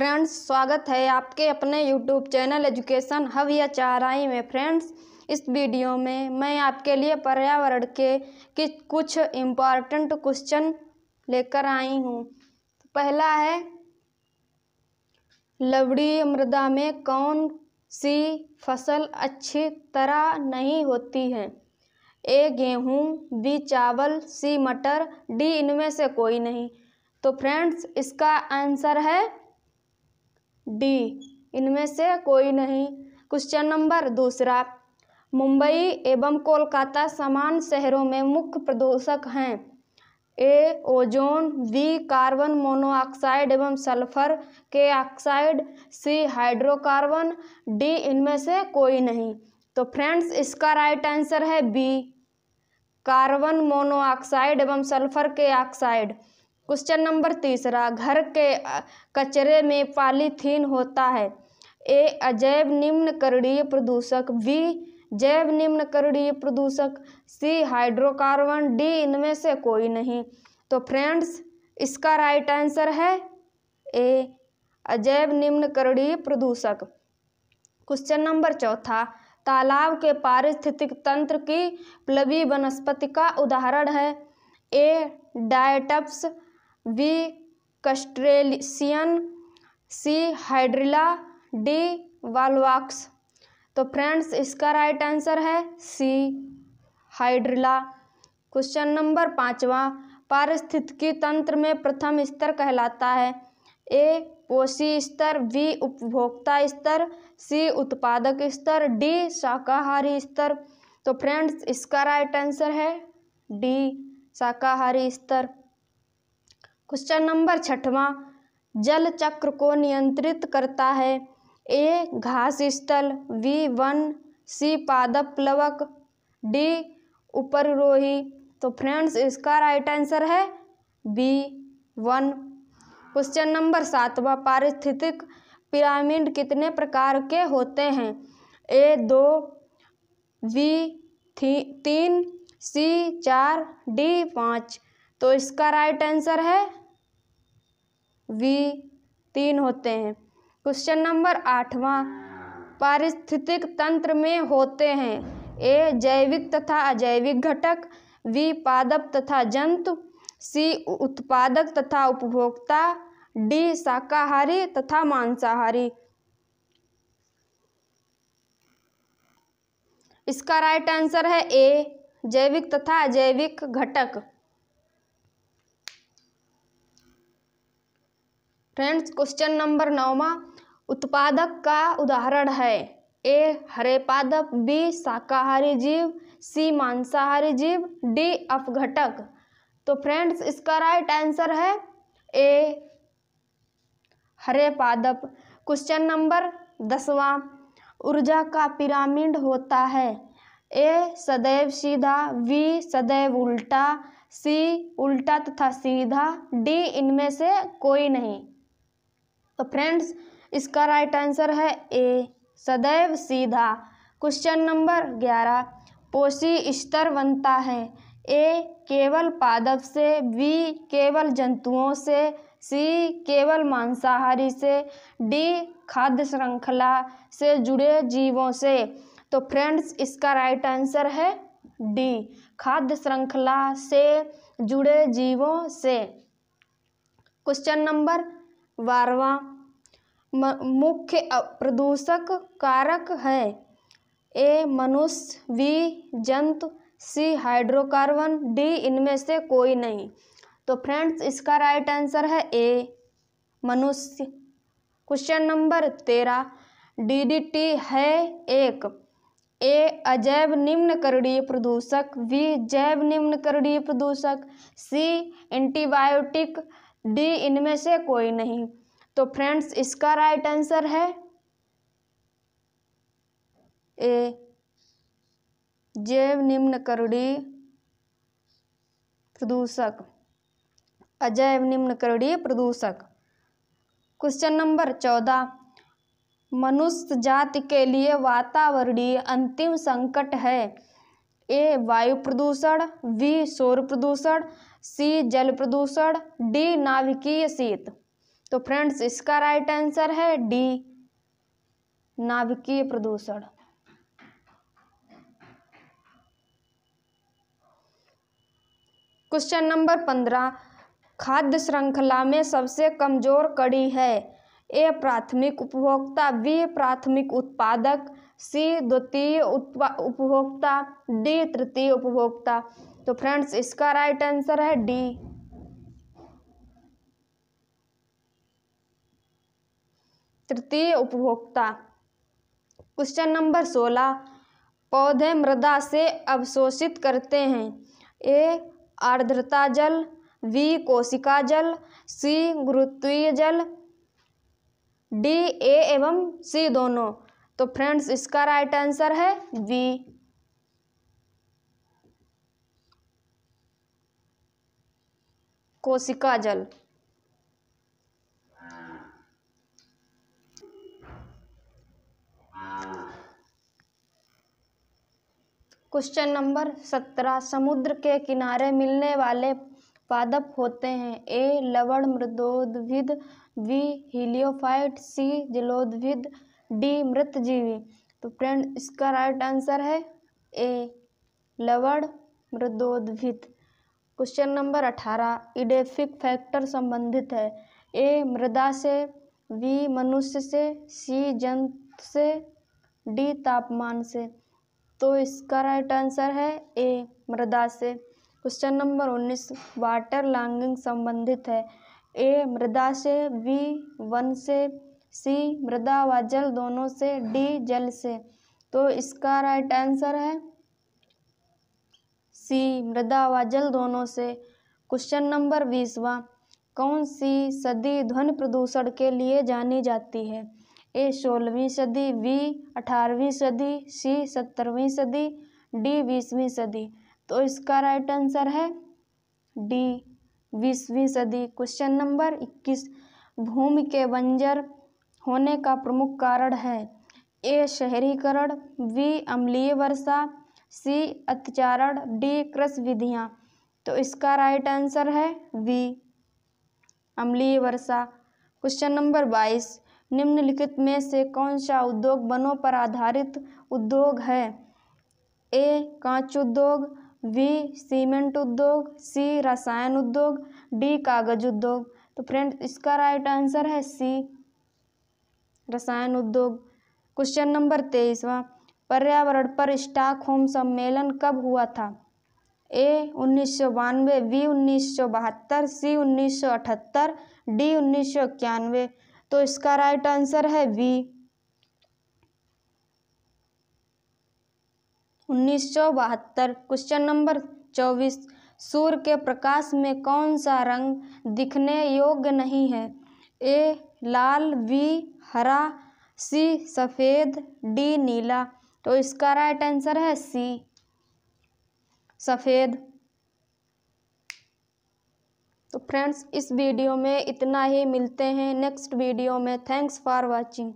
friends स्वागत है आपके अपने यूट्यूब चैनल एजुकेशन हब या चाराई में फ्रेंड्स इस वीडियो में मैं आपके लिए पर्यावरण के कि कुछ इम्पॉर्टेंट क्वेश्चन लेकर आई हूँ पहला है लवड़ी मृदा में कौन सी फसल अच्छी तरह नहीं होती है ए गेहूँ बी चावल सी मटर डी इनमें से कोई नहीं तो फ्रेंड्स इसका आंसर है डी इनमें से कोई नहीं क्वेश्चन नंबर दूसरा मुंबई एवं कोलकाता समान शहरों में मुख्य प्रदूषक हैं A ozone B carbon monoxide एवं सल्फर के ऑक्साइड सी हाइड्रोकार्बन डी इनमें से कोई नहीं तो फ्रेंड्स इसका राइट आंसर है बी कार्बन मोनोऑक्साइड एवं सल्फर के ऑक्साइड क्वेश्चन नंबर तीसरा घर के कचरे में पॉलीथीन होता है ए अजैव करणीय प्रदूषक बी जैव निम्न करणीय प्रदूषक सी हाइड्रोकार्बन डी इनमें से कोई नहीं तो फ्रेंड्स इसका राइट आंसर है ए अजैव करणीय प्रदूषक क्वेश्चन नंबर चौथा तालाब के पारिस्थितिक तंत्र की प्लवी वनस्पति का उदाहरण है ए डायटप्स वी कस्ट्रेलियन सी हाइड्रिला डी वालवाक्स तो फ्रेंड्स इसका राइट आंसर है सी हाइड्रिला क्वेश्चन नंबर पाँचवा पारिस्थितिकी तंत्र में प्रथम स्तर कहलाता है ए पोषी स्तर बी उपभोक्ता स्तर सी उत्पादक स्तर डी शाकाहारी स्तर तो फ्रेंड्स इसका राइट आंसर है डी शाकाहारी स्तर क्वेश्चन नंबर छठवां जल चक्र को नियंत्रित करता है ए घास स्थल वी वन सी पादप प्लवक डी उपरोही तो फ्रेंड्स इसका राइट आंसर है बी वन क्वेश्चन नंबर सातवा पारिस्थितिक पिरामिड कितने प्रकार के होते हैं ए दो वी थी तीन सी चार डी पाँच तो इसका राइट आंसर है वी तीन होते हैं क्वेश्चन नंबर आठवां पारिस्थितिक तंत्र में होते हैं ए जैविक तथा अजैविक घटक वी पादप तथा जंतु सी उत्पादक तथा उपभोक्ता डी शाकाहारी तथा मांसाहारी इसका राइट आंसर है ए जैविक तथा अजैविक घटक फ्रेंड्स क्वेश्चन नंबर नौवा उत्पादक का उदाहरण है ए हरे पादप बी शाकाहारी जीव सी मांसाहारी जीव डी अपघटक तो फ्रेंड्स इसका राइट आंसर है ए हरे पादप क्वेश्चन नंबर दसवां ऊर्जा का पिरामिड होता है ए सदैव सीधा वी सदैव उल्टा सी उल्टा तथा सीधा डी इनमें से कोई नहीं तो फ्रेंड्स इसका राइट आंसर है ए सदैव सीधा क्वेश्चन नंबर ग्यारह पोषी स्तर बनता है ए केवल पादप से बी केवल जंतुओं से सी केवल मांसाहारी से डी खाद्य श्रृंखला से जुड़े जीवों से तो फ्रेंड्स इसका राइट आंसर है डी खाद्य श्रृंखला से जुड़े जीवों से क्वेश्चन नंबर वारवा मुख्य प्रदूषक कारक है ए मनुष्य वी जंतु सी हाइड्रोकार्बन डी इनमें से कोई नहीं तो फ्रेंड्स इसका राइट आंसर है ए मनुष्य क्वेश्चन नंबर तेरह डीडीटी है एक ए अजैव निम्नकरणीय प्रदूषक वी जैव निम्नकरणीय प्रदूषक सी एंटीबायोटिक डी इनमें से कोई नहीं तो फ्रेंड्स इसका राइट आंसर है ए जैव निम्न करुड़ी प्रदूषक अजैव निम्न करुड़ी प्रदूषक क्वेश्चन नंबर चौदह मनुष्य जाति के लिए वातावरणीय अंतिम संकट है ए वायु प्रदूषण बी शोर प्रदूषण सी जल प्रदूषण डी नाभिकीय शीत तो फ्रेंड्स इसका राइट आंसर है डी नाभिकीय प्रदूषण क्वेश्चन नंबर पंद्रह खाद्य श्रृंखला में सबसे कमजोर कड़ी है ए प्राथमिक उपभोक्ता बी प्राथमिक उत्पादक सी द्वितीय उपभोक्ता डी तृतीय उपभोक्ता तो फ्रेंड्स इसका राइट आंसर है डी तृतीय उपभोक्ता क्वेश्चन नंबर सोलह पौधे मृदा से अवशोषित करते हैं ए आर्द्रता जल वी कोशिका जल सी गुरुत्वीय जल डी ए एवं सी दोनों तो फ्रेंड्स इसका राइट आंसर है वी कोशिका जल क्वेश्चन नंबर सत्रह समुद्र के किनारे मिलने वाले पादप होते हैं ए लवण मृदोद्भिद वी हिलियोफाइट सी जलोद्भिद डी मृतजीवी तो फ्रेंड इसका राइट आंसर है ए लवण मृदोद्भिद क्वेश्चन नंबर अठारह इडेफिक फैक्टर संबंधित है ए मृदा से वी मनुष्य से सी जंत से डी तापमान से तो इसका राइट आंसर है ए मृदा से क्वेश्चन नंबर उन्नीस वाटर लॉन्गिंग संबंधित है ए मृदा से वी वन से सी मृदा व जल दोनों से डी जल से तो इसका राइट आंसर है सी मृदा व जल दोनों से क्वेश्चन नंबर बीसवा कौन सी सदी ध्वनि प्रदूषण के लिए जानी जाती है ए सोलहवीं सदी बी अठारहवीं सदी सी सत्तरवीं सदी डी बीसवीं सदी तो इसका राइट आंसर है डी बीसवीं सदी क्वेश्चन नंबर इक्कीस भूमि के बंजर होने का प्रमुख कारण है ए शहरीकरण बी अम्लीय वर्षा सी अत्याचारण डी कृषि विधियाँ तो इसका राइट आंसर है वी अम्लीय वर्षा क्वेश्चन नंबर बाईस निम्नलिखित में से कौन सा उद्योग वनों पर आधारित उद्योग है ए कांच उद्योग वी सीमेंट उद्योग सी रसायन उद्योग डी कागज उद्योग तो फ्रेंड इसका राइट आंसर है सी रसायन उद्योग क्वेश्चन नंबर तेईसवा पर्यावरण पर स्टॉकहोम सम्मेलन कब हुआ था ए उन्नीस सौ बानवे बी उन्नीस सौ बहत्तर सी उन्नीस सौ अठहत्तर डी उन्नीस सौ इक्यानवे तो इसका राइट आंसर है बी उन्नीस सौ बहत्तर क्वेश्चन नंबर चौबीस सूर्य के प्रकाश में कौन सा रंग दिखने योग्य नहीं है ए लाल बी हरा सी सफ़ेद डी नीला तो इसका राइट आंसर है सी सफ़ेद तो फ्रेंड्स इस वीडियो में इतना ही मिलते हैं नेक्स्ट वीडियो में थैंक्स फॉर वाचिंग